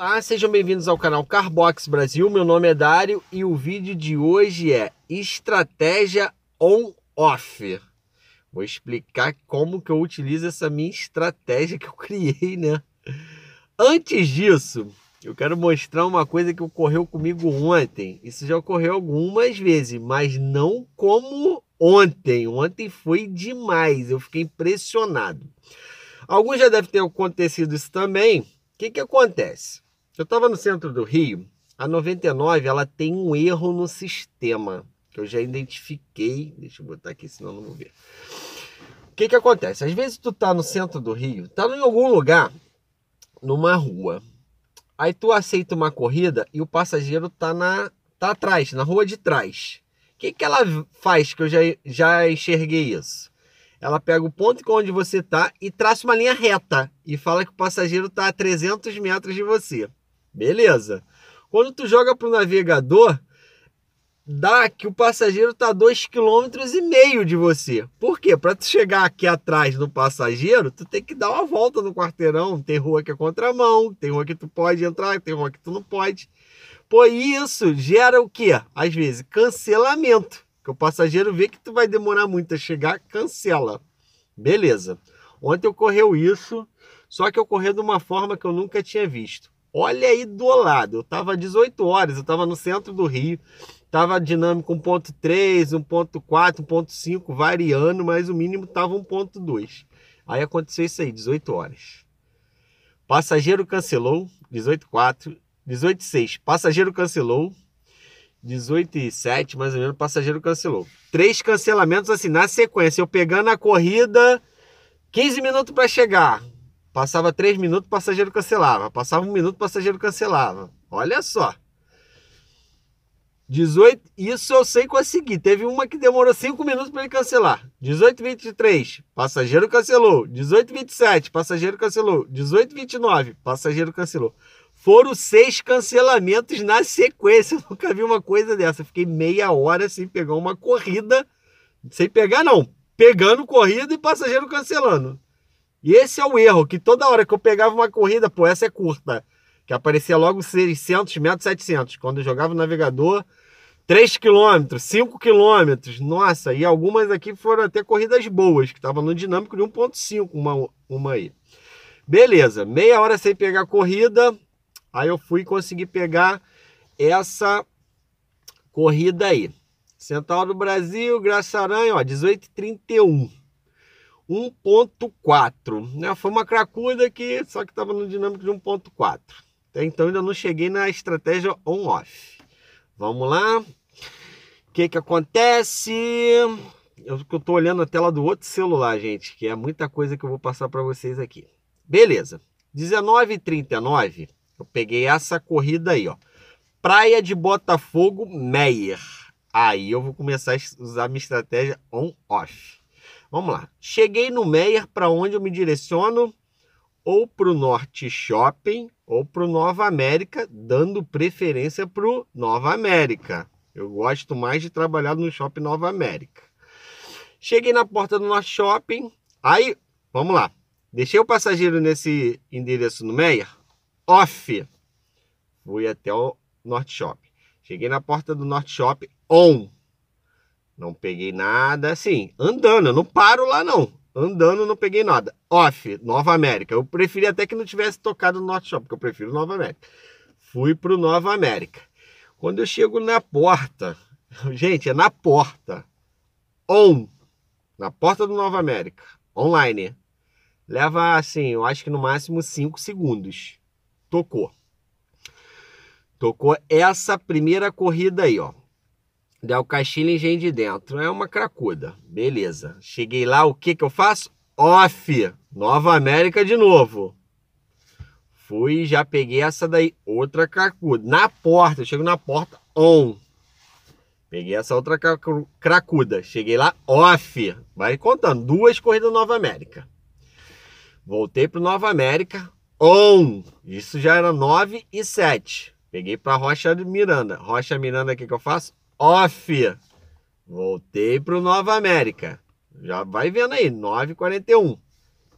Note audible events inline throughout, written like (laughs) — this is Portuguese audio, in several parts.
Olá, ah, sejam bem-vindos ao canal Carbox Brasil. Meu nome é Dário e o vídeo de hoje é estratégia on-off. Vou explicar como que eu utilizo essa minha estratégia que eu criei, né? Antes disso, eu quero mostrar uma coisa que ocorreu comigo ontem. Isso já ocorreu algumas vezes, mas não como ontem. Ontem foi demais, eu fiquei impressionado. Alguns já devem ter acontecido isso também. O que, que acontece? Eu estava no centro do Rio. A 99 ela tem um erro no sistema que eu já identifiquei. Deixa eu botar aqui, senão não vou ver. O que que acontece? Às vezes tu tá no centro do Rio, tá em algum lugar, numa rua. Aí tu aceita uma corrida e o passageiro tá na tá atrás, na rua de trás. O que que ela faz que eu já já enxerguei isso? Ela pega o ponto com onde você tá e traça uma linha reta e fala que o passageiro tá a 300 metros de você. Beleza. Quando tu joga pro navegador, dá que o passageiro tá 2,5 km e meio de você. Por quê? Para tu chegar aqui atrás do passageiro, tu tem que dar uma volta no quarteirão, tem rua que é contramão, tem rua que tu pode entrar, tem rua que tu não pode. Pô, isso gera o quê? Às vezes, cancelamento. Que o passageiro vê que tu vai demorar muito a chegar, cancela. Beleza. Ontem ocorreu isso, só que ocorreu de uma forma que eu nunca tinha visto. Olha aí do lado, eu tava 18 horas, eu tava no centro do Rio, tava dinâmico 1.3, 1.4, 1.5, variando, mas o mínimo tava 1.2. Aí aconteceu isso aí, 18 horas. Passageiro cancelou, 18.4, 18.6, passageiro cancelou, 18.7, mais ou menos, passageiro cancelou. Três cancelamentos assim, na sequência, eu pegando a corrida, 15 minutos para chegar, Passava três minutos, passageiro cancelava. Passava um minuto, passageiro cancelava. Olha só. 18, isso eu sei conseguir. Teve uma que demorou 5 minutos para ele cancelar. 1823, passageiro cancelou. 1827, passageiro cancelou. 1829, passageiro cancelou. Foram seis cancelamentos na sequência. Eu nunca vi uma coisa dessa. fiquei meia hora sem pegar uma corrida. Sem pegar, não. Pegando corrida e passageiro cancelando. E esse é o erro, que toda hora que eu pegava uma corrida, pô, essa é curta, que aparecia logo 600 metros, 700. Quando eu jogava o navegador, 3 km, 5 km, nossa, e algumas aqui foram até corridas boas, que estavam no dinâmico de 1.5, uma, uma aí. Beleza, meia hora sem pegar corrida, aí eu fui conseguir pegar essa corrida aí. Central do Brasil, Graça Aranha, ó, 18h31. 1.4, né? Foi uma cracuda que só que estava no dinâmico de 1.4. Até então ainda não cheguei na estratégia on-off. Vamos lá. O que que acontece? Eu estou olhando a tela do outro celular, gente, que é muita coisa que eu vou passar para vocês aqui. Beleza. 19:39. Eu peguei essa corrida aí, ó. Praia de Botafogo Meyer. Aí eu vou começar a usar minha estratégia on-off. Vamos lá. Cheguei no Meier, para onde eu me direciono? Ou para o Norte Shopping ou para o Nova América, dando preferência para o Nova América. Eu gosto mais de trabalhar no Shopping Nova América. Cheguei na porta do Norte Shopping, aí, vamos lá. Deixei o passageiro nesse endereço no Meier. Off. Fui até o Norte Shopping. Cheguei na porta do Norte Shopping, on. Não peguei nada, assim, andando, eu não paro lá não. Andando, não peguei nada. Off, Nova América. Eu preferi até que não tivesse tocado no North Shop, porque eu prefiro Nova América. Fui pro Nova América. Quando eu chego na porta, (laughs) gente, é na porta. On. Na porta do Nova América. Online. Leva, assim, eu acho que no máximo 5 segundos. Tocou. Tocou essa primeira corrida aí, ó. Del Castilho Engenho de Dentro. É uma cracuda. Beleza. Cheguei lá, o que que eu faço? Off! Nova América de novo. Fui já peguei essa daí. Outra cracuda. Na porta, eu chego na porta, on. Peguei essa outra cracuda. Cheguei lá, off. Vai contando. Duas corridas Nova América. Voltei pro Nova América, on. Isso já era 9 e 7. Peguei para Rocha Miranda. Rocha Miranda, o que, que eu faço? off. Voltei para o Nova América. Já vai vendo aí, 9h41.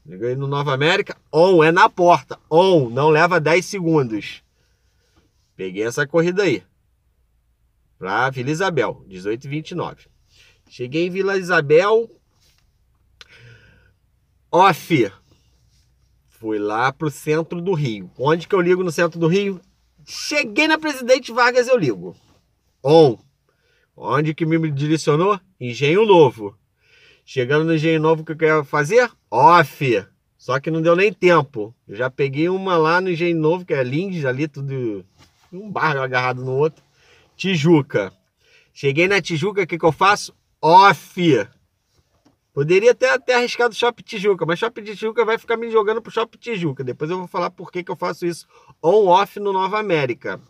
Liguei no Nova América, on, é na porta. On, não leva 10 segundos. Peguei essa corrida aí. Para Vila Isabel, 18h29. Cheguei em Vila Isabel. Off. Fui lá pro centro do Rio. Onde que eu ligo no centro do Rio? Cheguei na Presidente Vargas, eu ligo. On. Onde que me direcionou? Engenho Novo. Chegando no Engenho Novo, o que eu quero fazer? Off! Só que não deu nem tempo. Eu já peguei uma lá no Engenho Novo, que é Lindes, ali tudo... Um barco agarrado no outro. Tijuca. Cheguei na Tijuca, o que, que eu faço? Off! Poderia até, até arriscar do Shopping Tijuca, mas Shopping Tijuca vai ficar me jogando pro Shopping Tijuca. Depois eu vou falar por que, que eu faço isso on-off no Nova América.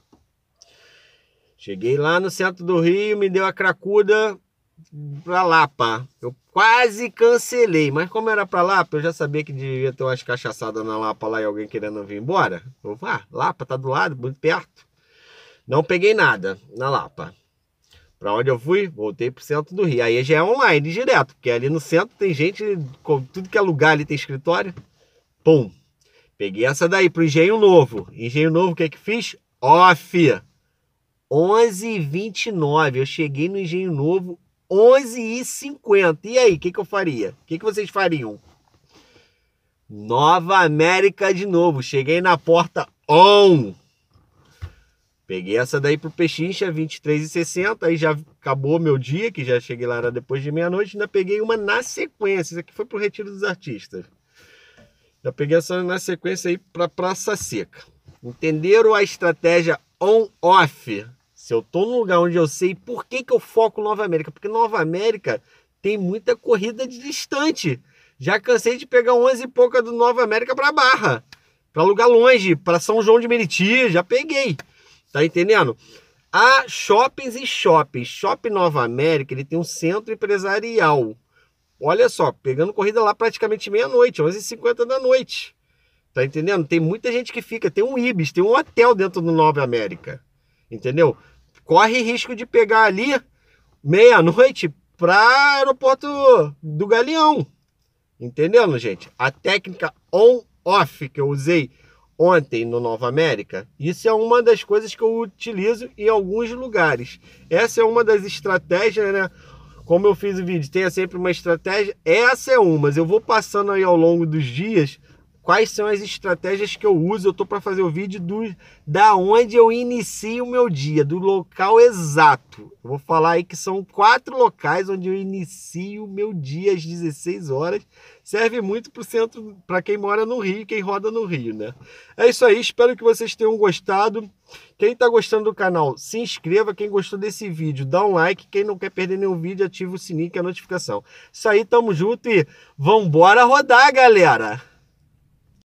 Cheguei lá no centro do Rio, me deu a cracuda pra Lapa. Eu quase cancelei, mas como era pra Lapa, eu já sabia que devia ter umas cachaçadas na Lapa lá e alguém querendo vir embora. Eu vá, ah, Lapa tá do lado, muito perto. Não peguei nada na Lapa. Pra onde eu fui? Voltei pro centro do Rio. Aí já é online direto, porque ali no centro tem gente com tudo que é lugar ali tem escritório. Pum. Peguei essa daí pro engenho novo. Engenho novo, o que é que fiz? Off. 11h29. Eu cheguei no Engenho Novo 11h50. E aí, o que, que eu faria? O que, que vocês fariam? Nova América de novo. Cheguei na porta on. Peguei essa daí pro Pechincha, 60 Aí já acabou meu dia, que já cheguei lá era depois de meia-noite. Ainda peguei uma na sequência. Isso aqui foi pro Retiro dos Artistas. Já peguei essa na sequência aí pra Praça Seca. Entenderam a estratégia on-off se eu tô num lugar onde eu sei, por que, que eu foco Nova América? Porque Nova América tem muita corrida de distante. Já cansei de pegar 11 e pouca do Nova América para Barra, para lugar longe, para São João de Meriti, já peguei. Tá entendendo? Há shoppings e shoppings. Shopping Nova América, ele tem um centro empresarial. Olha só, pegando corrida lá praticamente meia-noite, 11h50 da noite. Tá entendendo? Tem muita gente que fica, tem um Ibis, tem um hotel dentro do Nova América. Entendeu? corre risco de pegar ali meia-noite para aeroporto do Galeão. Entendendo, gente? A técnica on-off que eu usei ontem no Nova América, isso é uma das coisas que eu utilizo em alguns lugares. Essa é uma das estratégias, né? Como eu fiz o vídeo, tenha sempre uma estratégia. Essa é uma, mas eu vou passando aí ao longo dos dias quais são as estratégias que eu uso. Eu estou para fazer o vídeo do, da onde eu inicio o meu dia, do local exato. Eu vou falar aí que são quatro locais onde eu inicio o meu dia às 16 horas. Serve muito para o centro, para quem mora no Rio, quem roda no Rio, né? É isso aí, espero que vocês tenham gostado. Quem está gostando do canal, se inscreva. Quem gostou desse vídeo, dá um like. Quem não quer perder nenhum vídeo, ativa o sininho que é a notificação. Isso aí, tamo junto e vambora rodar, galera!